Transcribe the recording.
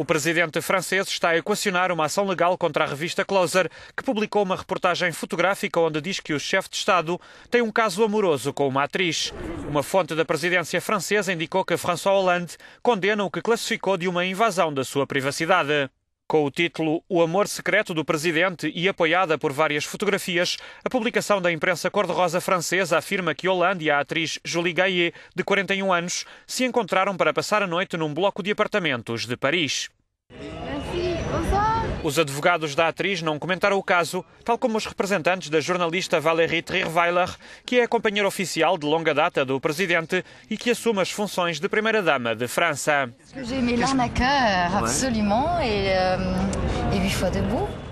O presidente francês está a equacionar uma ação legal contra a revista Closer, que publicou uma reportagem fotográfica onde diz que o chefe de Estado tem um caso amoroso com uma atriz. Uma fonte da presidência francesa indicou que François Hollande condena o que classificou de uma invasão da sua privacidade. Com o título O Amor Secreto do Presidente e apoiada por várias fotografias, a publicação da imprensa cor-de-rosa francesa afirma que Hollande e a atriz Julie Gayet, de 41 anos, se encontraram para passar a noite num bloco de apartamentos de Paris. Os advogados da atriz não comentaram o caso, tal como os representantes da jornalista Valérie Trierweiler, que é a companheira oficial de longa data do presidente e que assume as funções de primeira-dama de França. J'ai mes larmes absolument, euh, et huit fois debout.